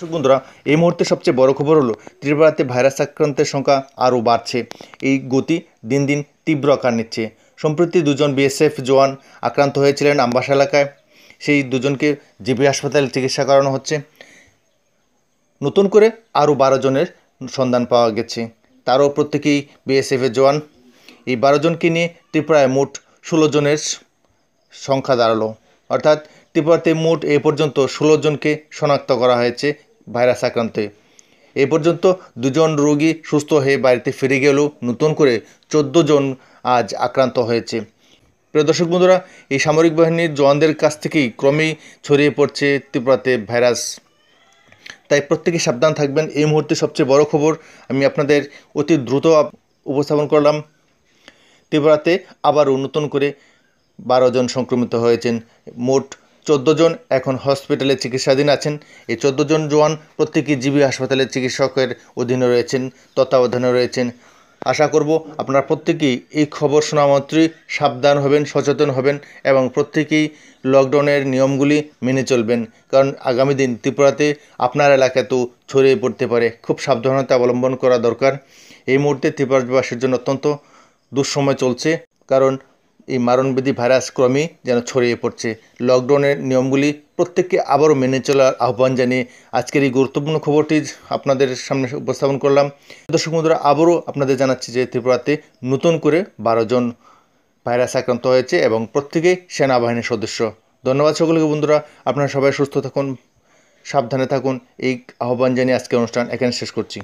দর্শক বন্ধুরা এই মুহূর্তে সবচেয়ে বড় খবর হলো ত্রিপুরাতে ভাইরাস আক্রান্তের সংখ্যা আরও বাড়ছে এই গতি দিন দিন তীব্র আকার নিচ্ছে সম্প্রতি দুজন বিএসএফ জওয়ান আক্রান্ত হয়েছিলেন আমবাসা এলাকায় সেই দুজনকে জিবি হাসপাতালে চিকিৎসা করানো হচ্ছে নতুন করে আরও বারো জনের সন্ধান পাওয়া গেছে তারও প্রত্যেকেই বিএসএফের জওয়ান এই বারো জনকে নিয়ে ত্রিপুরায় মোট ষোলো জনের সংখ্যা দাঁড়ালো অর্থাৎ ত্রিপুরাতে মোট এ পর্যন্ত ষোলো জনকে শনাক্ত করা হয়েছে ভাইরাস আক্রান্তে এ পর্যন্ত দুজন রোগী সুস্থ হয়ে বাড়িতে ফিরে গেলেও নতুন করে ১৪ জন আজ আক্রান্ত হয়েছে প্রিয় দর্শক বন্ধুরা এই সামরিক বাহিনীর জওয়ানদের কাছ থেকেই ক্রমেই ছড়িয়ে পড়ছে ত্রিপুরাতে ভাইরাস তাই প্রত্যেকে সাবধান থাকবেন এই মুহূর্তে সবচেয়ে বড় খবর আমি আপনাদের অতি দ্রুত উপস্থাপন করলাম ত্রিপুরাতে আবারও নতুন করে বারো জন সংক্রমিত হয়েছেন মোট চোদ্দ জন এখন হসপিটালে চিকিৎসাধীন আছেন এই চোদ্দো জন জওয়ান প্রত্যেকই জিবি হাসপাতালের চিকিৎসকের অধীনে রয়েছেন তত্ত্বাবধানে রয়েছেন আশা করব আপনারা প্রত্যেকেই এই খবর শোনা মাত্রই সাবধান হবেন সচেতন হবেন এবং প্রত্যেকেই লকডাউনের নিয়মগুলি মেনে চলবেন কারণ আগামী দিন ত্রিপুরাতে আপনার এলাকাতেও ছড়িয়ে পড়তে পারে খুব সাবধানতা অবলম্বন করা দরকার এই মুহূর্তে ত্রিপুরাবাসীর জন্য অত্যন্ত দুঃসময় চলছে কারণ এই মারণবিধি ভাইরাস ক্রমেই যেন ছড়িয়ে পড়ছে লকডাউনের নিয়মগুলি প্রত্যেককে আবারও মেনে চলার আহ্বান জানিয়ে আজকের এই গুরুত্বপূর্ণ খবরটি আপনাদের সামনে উপস্থাপন করলাম দর্শক বন্ধুরা আবারও আপনাদের জানাচ্ছি যে ত্রিপুরাতে নতুন করে বারো জন ভাইরাস আক্রান্ত হয়েছে এবং প্রত্যেকেই সেনাবাহিনীর সদস্য ধন্যবাদ সকলকে বন্ধুরা আপনারা সবাই সুস্থ থাকুন সাবধানে থাকুন এই আহ্বান জানিয়ে আজকের অনুষ্ঠান এখানে শেষ করছি